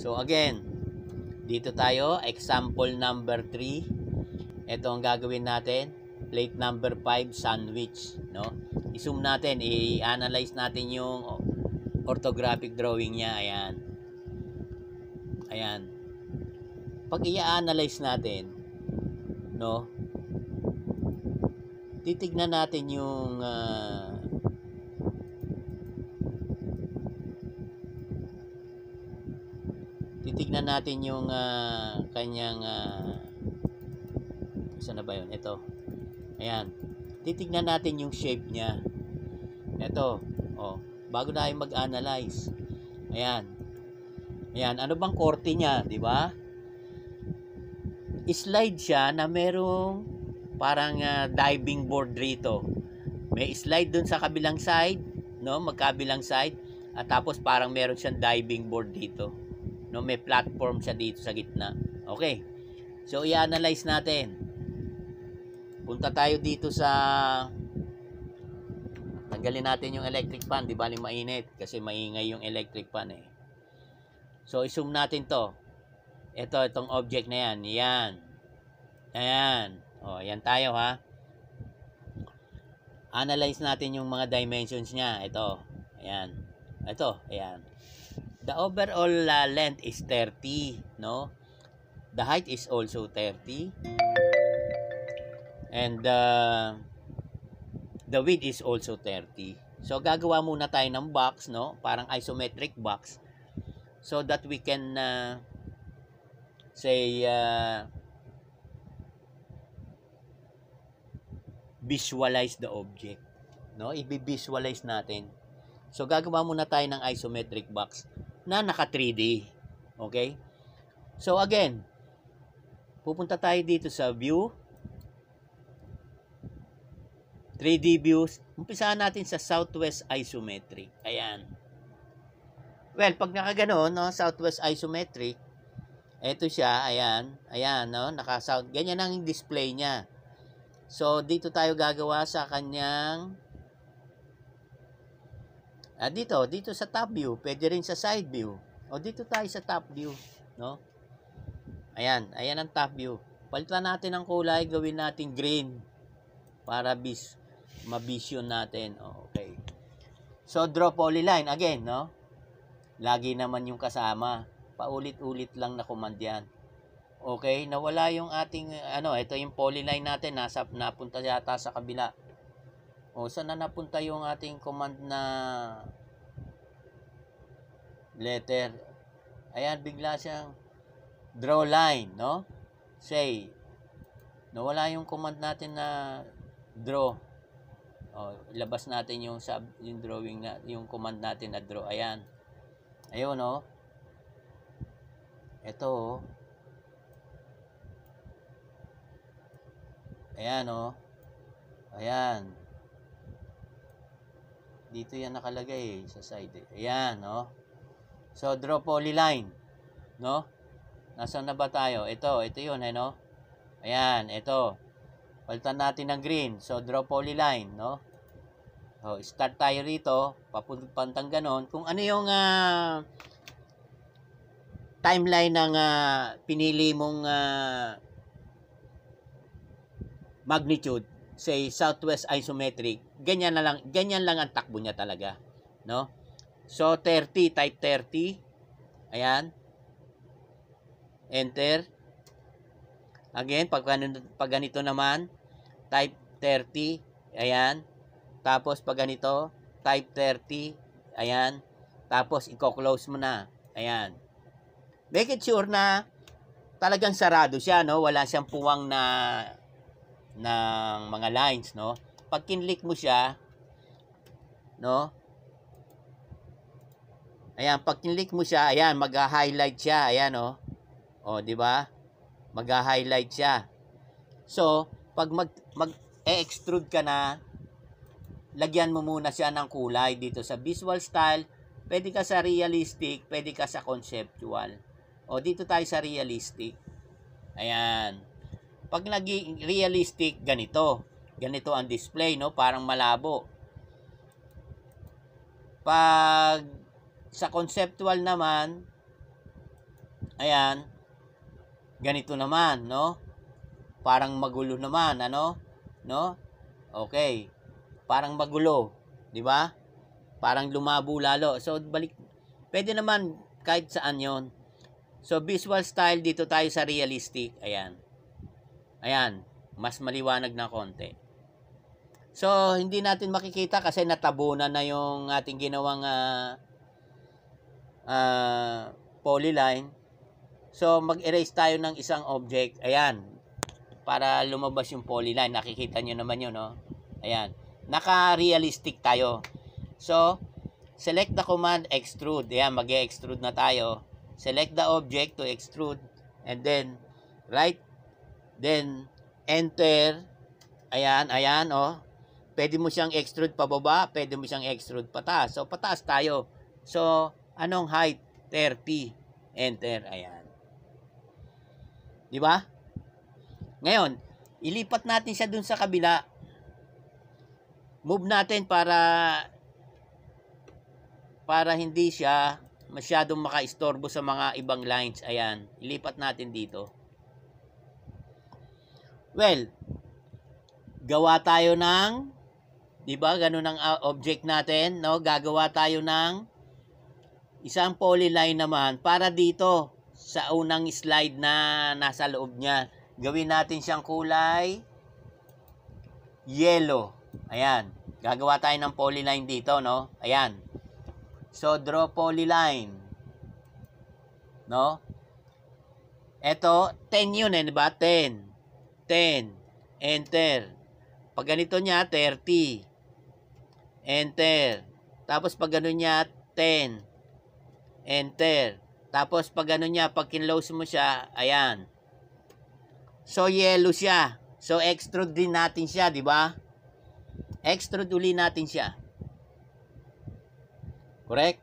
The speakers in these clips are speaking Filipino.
So again, dito tayo, example number 3. Ito ang gagawin natin, plate number 5 sandwich, no? I-zoom natin, i-analyze natin yung orthographic drawing niya, ayan. Ayan. Pag i-analyze natin, no? Titignan natin yung uh, natin yung uh, kanyang uh, ah, saan na ba yun? Ito. Ayan. Titignan natin yung shape niya. Ito. Oh, bago tayo mag-analyze. Ayan. Ayan, ano bang korte niya, 'di ba? Slide siya na merong parang uh, diving board rito. May slide dun sa kabilang side, no? Magkabilang side at tapos parang meron siyang diving board dito no may platform siya dito sa gitna okay so i-analyze natin punta tayo dito sa tanggalin natin yung electric fan di ba bali mainit kasi maingay yung electric fan eh so i-zoom natin to ito itong object na yan yan ayan o oh, yan tayo ha analyze natin yung mga dimensions niya ito ayan ito ayan The overall uh, length is 30, no? The height is also 30. And uh, the width is also 30. So gagawa muna tayo ng box, no? Parang isometric box so that we can uh, say uh, visualize the object no i-visualize natin so gagawa muna tayo ng isometric box na naka 3D. Okay? So again, pupunta tayo dito sa view. 3D views. Umpisaan natin sa Southwest Isometric. Ayan. Well, pag nakaganon, no, Southwest Isometric, ito siya, ayan, ayan, no, naka-south. Ganyan ang display niya. So, dito tayo gagawa sa kanyang at ah, dito, dito sa top view, pwede rin sa side view. O dito tayo sa top view, no? Ayan, ayan ang top view. Palitan natin ang kulay, gawin natin green para bis ma-vision natin. Okay. So draw polyline again, no? Lagi naman yung kasama. Paulit-ulit lang na command 'yan. Okay, nawala yung ating ano, ito yung polyline natin, nasa napunta yata sa kabilang o saan na napunta yung ating command na letter? Ayan, bigla siyang draw line, no? Say. Nawala yung command natin na draw. O, labas natin yung sub, yung drawing na, yung command natin na draw. Ayan. Ayun, no? Ito, oh. Ayan, oh. Ayan. Dito yan nakalagay eh, sa side. Eh. Ayan, no? So, draw polyline. No? Nasaan na ba tayo? Ito, ito yun, eh, no? Ayan, ito. Palitan natin ng green. So, draw polyline, no? So, start tayo rito. Papuntang ganon. Kung ano yung uh, timeline ng uh, pinili mong uh, magnitude, say southwest isometric, ganyan na lang ganyan lang ang takbo niya talaga, no? So 30 type 30. Ayan. Enter. Again, pag, pag ganito naman, type 30. Ayan. Tapos pag ganito, type 30. Ayan. Tapos i-close mo na. Ayan. Make it sure na talagang sarado siya, no? Wala siyang puwang na ng mga lines, no? Pag kinlik mo siya, no? Ayan, pag kinlik mo siya, ayan, magha highlight siya, ayan, no? Oh. oh, di ba? magha highlight siya. So, pag mag, mag extrude ka na, lagyan mo muna siya ng kulay dito sa visual style. Pwede ka sa realistic, pwede ka sa conceptual. O oh, dito tayo sa realistic. Ayan. Pag naging realistic, ganito. Ganito ang display, no? Parang malabo. Pag sa conceptual naman, ayan, ganito naman, no? Parang magulo naman, ano? No? Okay. Parang magulo, 'di ba? Parang lumabo lalo. So balik pwede naman kahit saan 'yon. So visual style dito tayo sa realistic, ayan. Ayan, mas maliwanag na konti. So, hindi natin makikita kasi natabunan na yung ating ginawang uh, uh, polyline. So, mag-erase tayo ng isang object. Ayan. Para lumabas yung polyline. Nakikita nyo naman yun, no? Ayan. Naka-realistic tayo. So, select the command extrude. Ayan, mag-extrude na tayo. Select the object to extrude. And then, right Then, enter. Ayan, ayan, oh. Pwede mo siyang extrude pababa, pwede mo siyang extrude pataas. So, pataas tayo. So, anong height? 30. Enter, ayan. Di ba? Ngayon, ilipat natin siya dun sa kabila. Move natin para para hindi siya masyadong makaistorbo sa mga ibang lines. Ayan, ilipat natin dito. Well, gawa tayo ng 'di ba? Ganun ang ah, object natin, no? Gagawa tayo ng isang polyline naman para dito sa unang slide na nasa loob niya. Gawin natin siyang kulay yellow. Ayan. Gagawa tayo ng polyline dito, no? Ayan. So, draw polyline. No? Ito, 10 yun eh, di ba? 10. 10. Enter. Pag ganito niya, 30. Enter. Tapos pag ganun niya, 10. Enter. Tapos pag ganun niya, pag kinlose mo siya, ayan. So, yellow siya. So, extrude din natin siya, di ba? Extrude uli natin siya. Correct?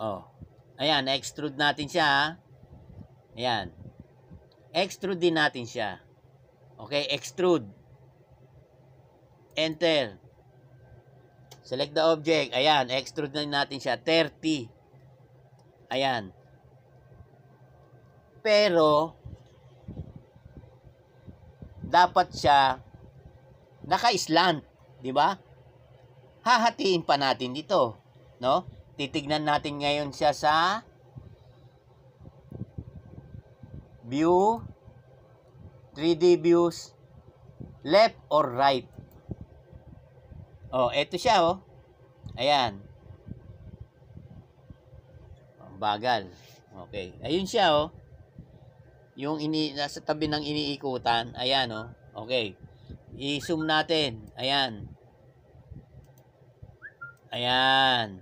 Oh. Ayan, extrude natin siya. Ayan. Extrude din natin siya. Okay, extrude. Enter. Select the object. Ayan, extrude na natin siya. 30. Ayan. Pero, dapat siya naka-slant. Di ba? Hahatiin pa natin dito. No? Titignan natin ngayon siya sa view 3D views, left or right. Oh, eto siya oh. Ayan. Bagal. Okay. Ayun siya oh. Yung ini nasa tabi ng iniikutan, ayan oh. Okay. I-zoom natin. Ayan. Ayan.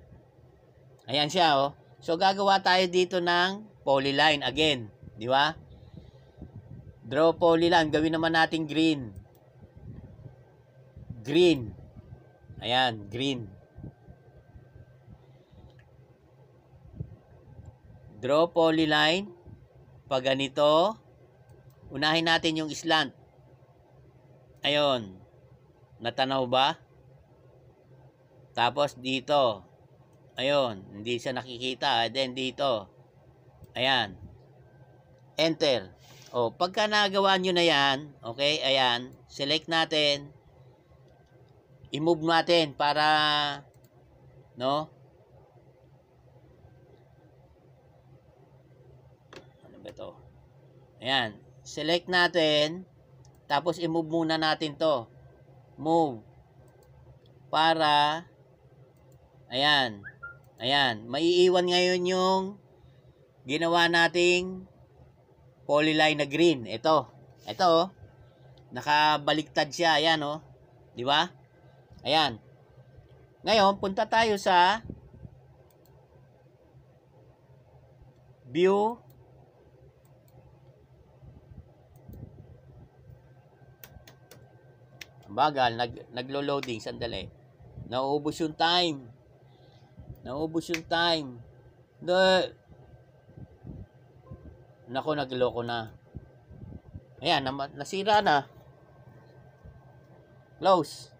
Ayan siya oh. So gagawa tayo dito ng polyline again, di ba? Draw poly lang. Gawin naman natin green. Green. Ayan, green. Draw polyline. Pag ganito, unahin natin yung slant. Ayun. Natanaw ba? Tapos dito. Ayun. hindi siya nakikita. And then dito. Ayan. Enter. O, oh, pagka nagawa nyo na yan, okay, ayan, select natin, i-move natin para, no, ano ba to? Ayan, select natin, tapos i-move muna natin to, move, para, ayan, ayan, maiiwan ngayon yung ginawa nating polyline na green. Ito. Ito oh. Nakabaliktad siya. Ayan oh. Di ba? Ayan. Ngayon, punta tayo sa view bagal nag naglo-loading sandali nauubos yung time nauubos yung time the Nako, nagloko na. Ayan, nasira na. Close.